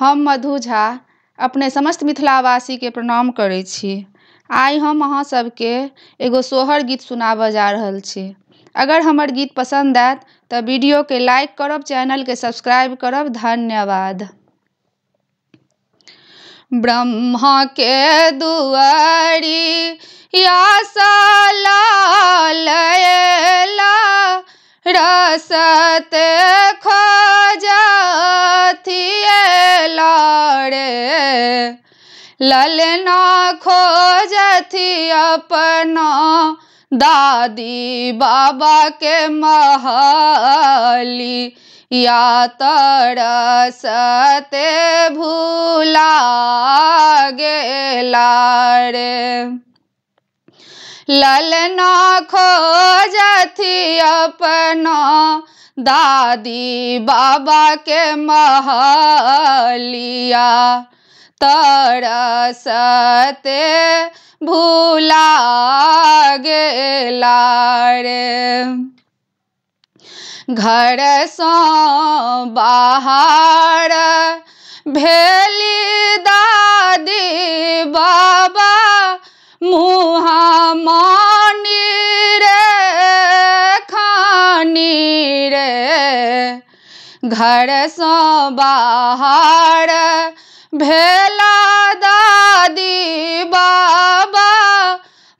हम मधु झा अपने समस्त के प्रणाम करे छी आई हम अहाँ सबके एगो सोहर गीत सुनाब जा रहल छी अगर हमर गीत आयत तो वीडियो के लाइक करब चैनल के सब्सक्राइब करब धन्यवाद के दुआरी या सला लयला रसत खोजथिए लाड़े ललना खोजथि अपना दादी बाबा के महली या तरसते तो भूला गेला रे ललना खोजत अपना दादी बाबा के महलिया तरसते भूला गेला रे घर सँ बाहर भेली दादी बाबा मुहा मानी रे खानी रे घर से बाहर भेला दादी बाबा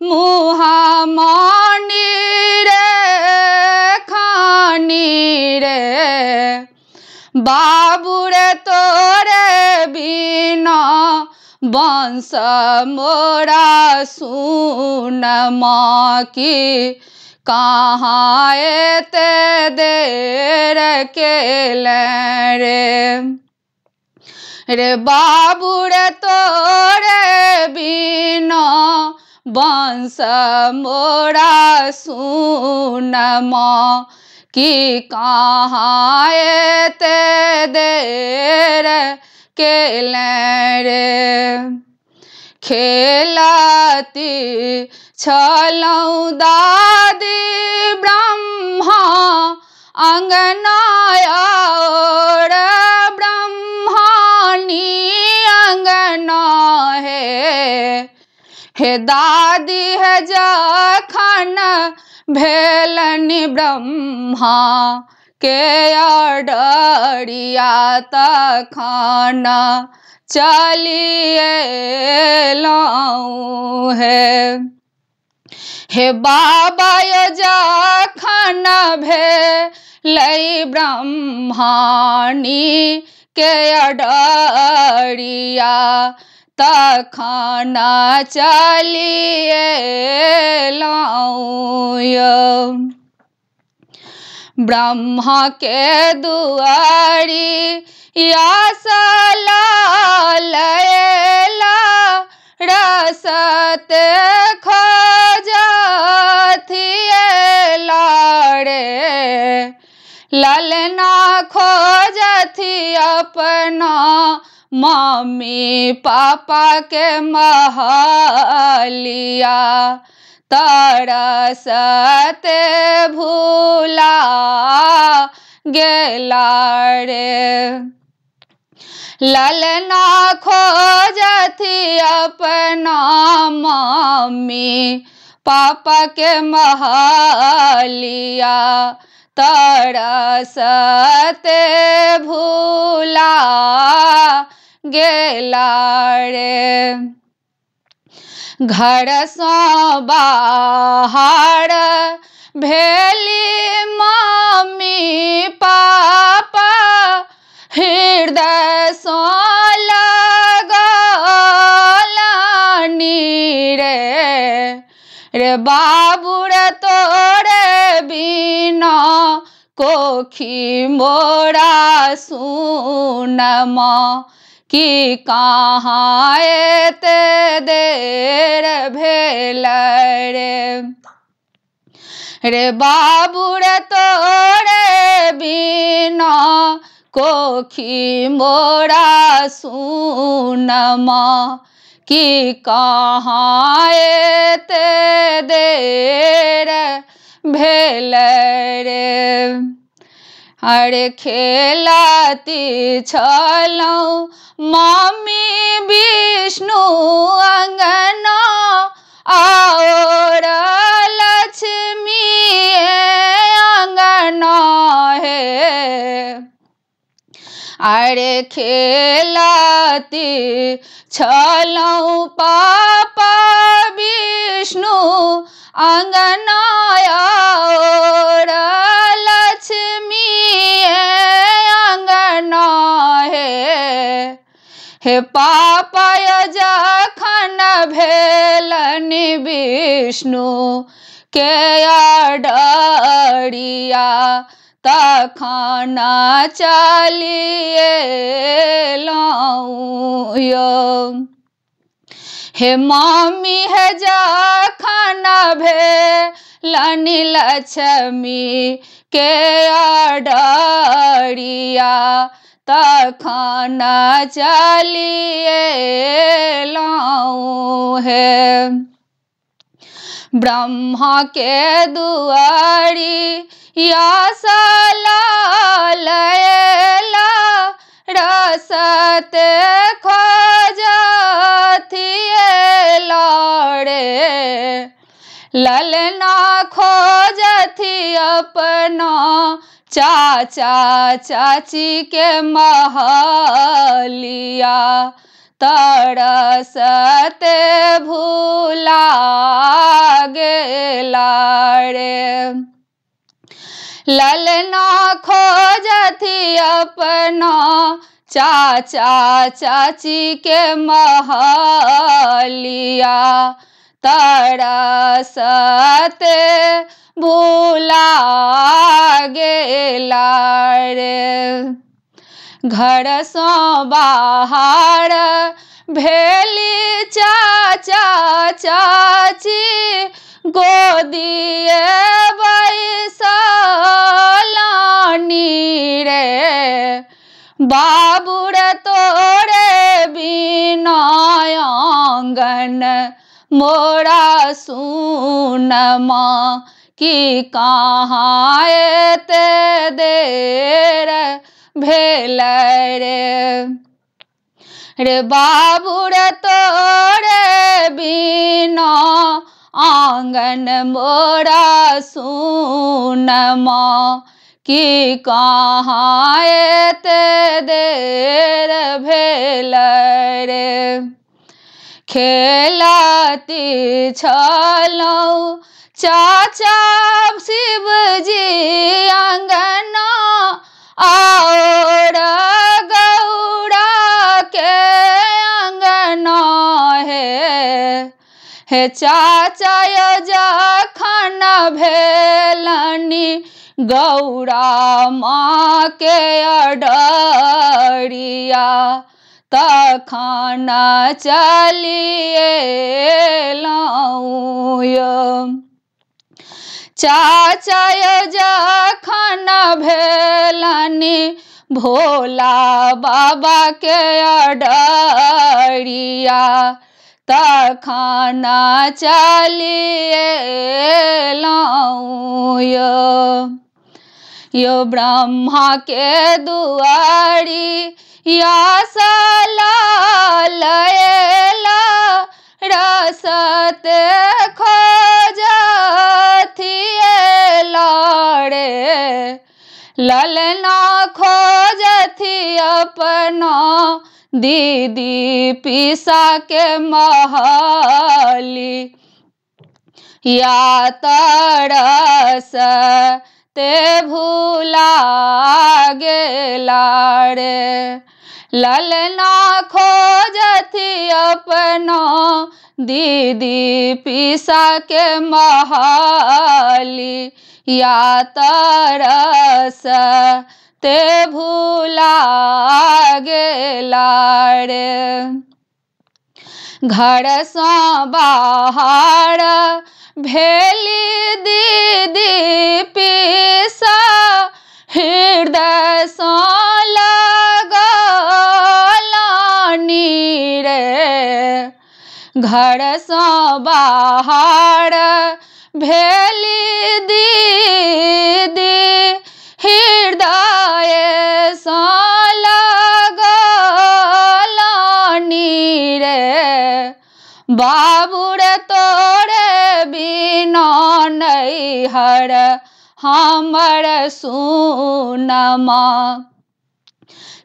मुहा मानी रे खानी रे बाबू रे तो वंश मोरा सुन की कहाँ ते देर के रे रे बाबू रे तोरे बीन वंश मोरा सुन की कहाँ ते देर केलनि रे खेलती छलौ दादी ब्रह्मा अंगना ब्रह्मानी अंगना हे हे दादी है जखन भेलनि ब्रह्मा के त खाना चलिए है हे बाबा यो जखन भे लई ब्रह्मानी के त तखना चलिए लाऊ ब्रह्मा के दुआरी या सला रसत खोजथिएला रे ललना खोजथि अपना मम्मी पापा के महलिया तरसत भूला गेला रे ललना खोजती अपना मामी पापा के महालिया तरसत भूला गेला रे घर सँ बाहर भेली मम्मी पापा हृदय सँ लगलनि रे रे बाबू रे तोरे बिना कोखी मोरा सुनमा कि कहाँ देर भेल रे रे बाबू रे तोरे बिना कोखी मोरा सुनमा कि कहाँ देर भेल रे हर खेलती छलौँ मम्मी विष्णु अङ्गना आओर लक्ष्मी अंगन हे अरे खेलती छलौँ पापा विष्णु अंगना हे पापय जखन भेलनि विष्णु के अडरिया तखन चलिए यो हे मामी हे जखन भेलनि लक्ष्मी के अडरिया तखन चलिए लाऊं है ब्रह्मा के दुआरी या सला रसत थिए लड़े ललना थी अपना चाचा चाची के महलिया तरसते भूला गेला रे ललना खोजथी अपना चाचा चाची के महलिया तरसते भूला गेला घर से बाहर भेली चाचा चाची गोदिए रे बाबूर तोरे बिनय आंगन मोरा सुनमा कि कहाँ देर भेल रे रे बाबू रे तोरे बिना आंगन मोरा सुन की कहाँ देर भेल रे खेलती छलौं चाचा शिव जी अंगना और गौड़ा के अंगना है हे चाचा जखन भेलनी गौड़ा माँ के अडरिया तखन चलिए लाऊँ चाचा जखन भेलनि भोला बाबा के अडरिया तखन चलिएलौँ यो यो ब्रह्मा के दुआरी या सला लयला रसते ललना थी अपना दीदी पिसा के महली या तरस ते भूला गेला रे ललना थी अपना दीदी पिसा के महली या तरस ते भूला गेला घर से बाहर भेली दीदी पीसा हृदय सँ रे घर से बाहर भेली दे हृदय सालानी रे बाबूर तोरे बिना नहीं हर हमर सुनमा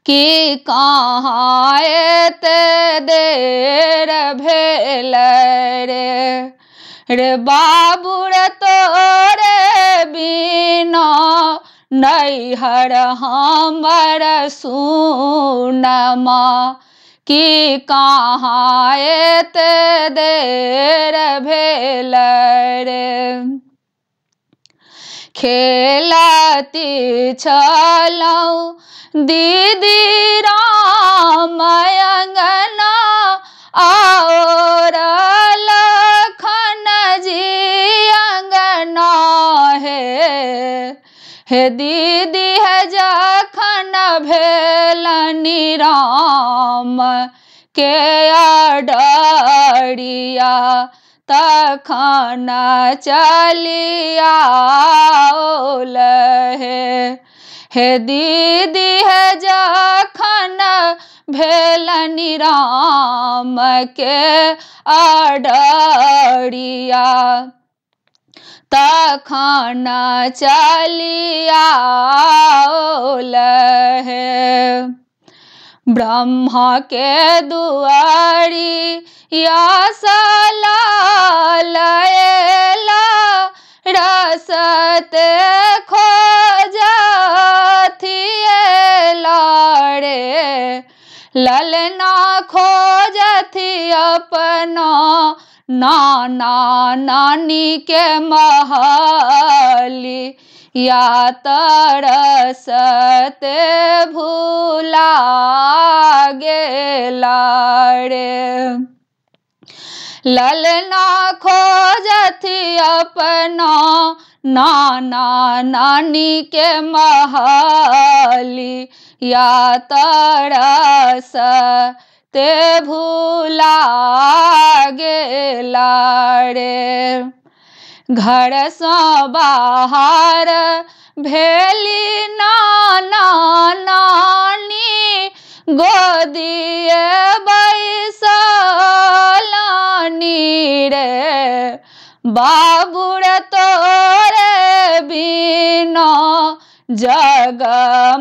कि कहाँ एत देर भेल रे रे बाबू तोरे बिना नैहर हमर सुनमा कि कहाँ एते देर भेल रे खेलती छलौँ दीदी राम अंगना आओ हे दीदी है जखन भेलनि राम के डरिया तखन चलिया लहे हे दीदी है जखन भेलनि राम के अडरिया तखन चलिया है के दुआरी या सला रसत खोजथिए रे ललना खोजथि अपना नाना नानी के महली या तरसते भूला गेला रे ललना खोजथि अपना नाना नानी के महली या तरस ते भूला लाड़ घर से बाहर भेली नाना नानी गोदिए बैसलानी रे बाबू रे तोरे बिना जग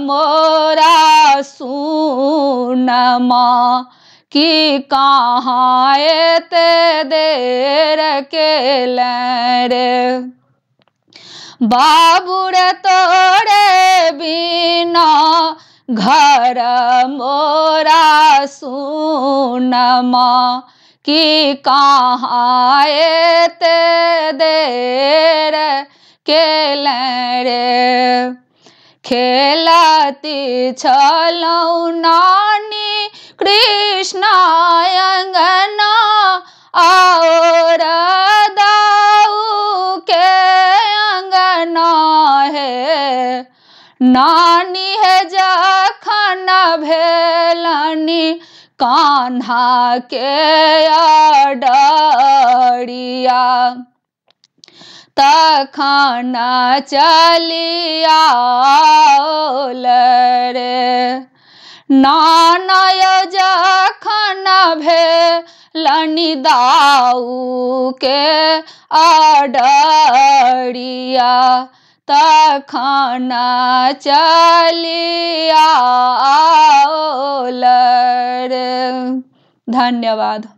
मोरा सुनमा कि कहाँ ते देर के लरे बाबुर तोरे बिना घर मोरा सुनमा कि कहाँ ते देर के लरे खेलती छलौं नानी कृष्ण अंगना और दाऊ के अंगना है नानी है जखन भेलनी कान्हा के डरिया तखन चलिया रे नानय जखन भेलनि के आडरिया तखन चलिया धन्यवाद